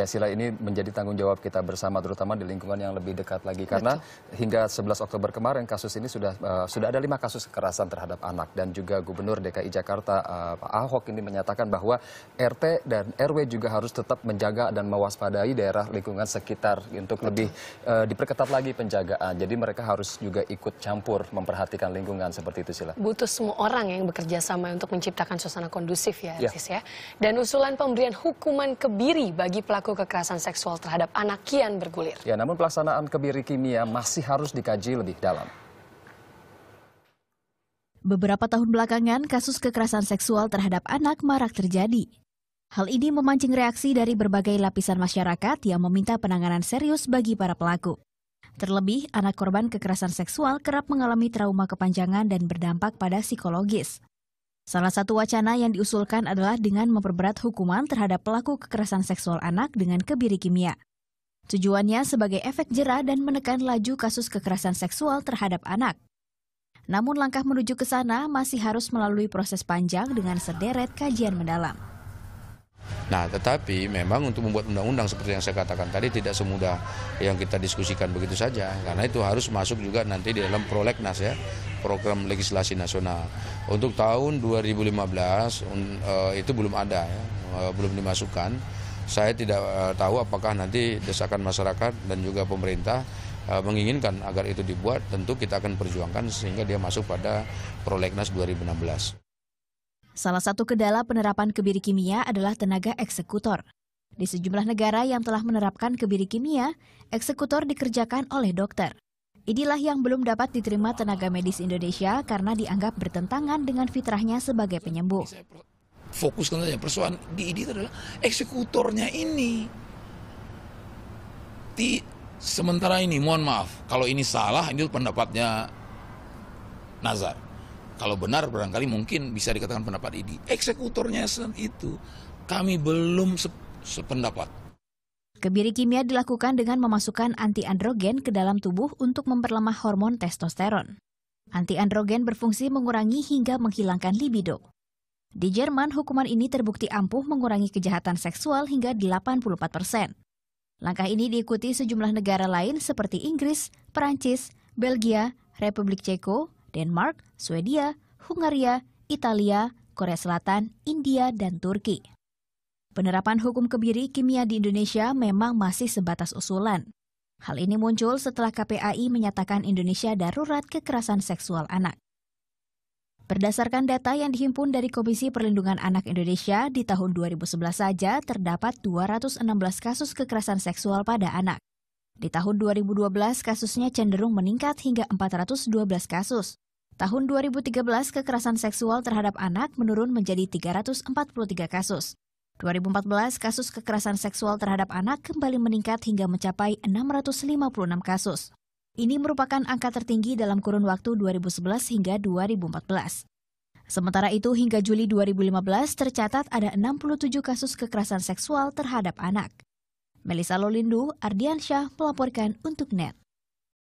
Ya, sila ini menjadi tanggung jawab kita bersama, terutama di lingkungan yang lebih dekat lagi. Karena Betul. hingga 11 Oktober kemarin kasus ini sudah uh, sudah ada lima kasus kekerasan terhadap anak dan juga Gubernur DKI Jakarta uh, Pak Ahok ini menyatakan bahwa RT dan RW juga harus tetap menjaga dan mewaspadai daerah lingkungan sekitar untuk Betul. lebih uh, diperketat lagi penjagaan. Jadi mereka harus juga ikut campur memperhatikan lingkungan seperti itu sila. Butuh semua orang yang bekerja sama untuk menciptakan suasana kondusif ya, ya. Sis ya. Dan usulan pemberian hukuman kebiri bagi pelaku pelaku kekerasan seksual terhadap anak kian bergulir. Ya, namun pelaksanaan kebiri kimia masih harus dikaji lebih dalam. Beberapa tahun belakangan, kasus kekerasan seksual terhadap anak marak terjadi. Hal ini memancing reaksi dari berbagai lapisan masyarakat yang meminta penanganan serius bagi para pelaku. Terlebih, anak korban kekerasan seksual kerap mengalami trauma kepanjangan dan berdampak pada psikologis. Salah satu wacana yang diusulkan adalah dengan memperberat hukuman terhadap pelaku kekerasan seksual anak dengan kebiri kimia. Tujuannya sebagai efek jerah dan menekan laju kasus kekerasan seksual terhadap anak. Namun langkah menuju ke sana masih harus melalui proses panjang dengan sederet kajian mendalam. Nah, tetapi memang untuk membuat undang-undang seperti yang saya katakan tadi tidak semudah yang kita diskusikan begitu saja, karena itu harus masuk juga nanti di dalam prolegnas ya program legislasi nasional. Untuk tahun 2015 eh, itu belum ada, ya, eh, belum dimasukkan. Saya tidak eh, tahu apakah nanti desakan masyarakat dan juga pemerintah menginginkan agar itu dibuat. Tentu kita akan perjuangkan sehingga dia masuk pada prolegnas 2016. Salah satu kendala penerapan kebiri kimia adalah tenaga eksekutor. Di sejumlah negara yang telah menerapkan kebiri kimia, eksekutor dikerjakan oleh dokter. Inilah yang belum dapat diterima tenaga medis Indonesia karena dianggap bertentangan dengan fitrahnya sebagai penyembuh. Fokuskan saja persoalan di ini adalah eksekutornya ini. Di sementara ini, mohon maaf, kalau ini salah, ini pendapatnya Nazar. Kalau benar barangkali mungkin bisa dikatakan pendapat ini. Eksekutornya itu kami belum sependapat. Kebiri kimia dilakukan dengan memasukkan antiandrogen ke dalam tubuh untuk memperlemah hormon testosteron. Antiandrogen berfungsi mengurangi hingga menghilangkan libido. Di Jerman, hukuman ini terbukti ampuh mengurangi kejahatan seksual hingga 84 persen. Langkah ini diikuti sejumlah negara lain seperti Inggris, Perancis, Belgia, Republik Ceko, Denmark, Swedia, Hungaria, Italia, Korea Selatan, India, dan Turki. Penerapan hukum kebiri kimia di Indonesia memang masih sebatas usulan. Hal ini muncul setelah KPAI menyatakan Indonesia darurat kekerasan seksual anak. Berdasarkan data yang dihimpun dari Komisi Perlindungan Anak Indonesia, di tahun 2011 saja terdapat 216 kasus kekerasan seksual pada anak. Di tahun 2012 kasusnya cenderung meningkat hingga 412 kasus. Tahun 2013 kekerasan seksual terhadap anak menurun menjadi 343 kasus. 2014, kasus kekerasan seksual terhadap anak kembali meningkat hingga mencapai 656 kasus. Ini merupakan angka tertinggi dalam kurun waktu 2011 hingga 2014. Sementara itu, hingga Juli 2015 tercatat ada 67 kasus kekerasan seksual terhadap anak. Melisa Lolindu, Ardiansyah melaporkan untuk NET.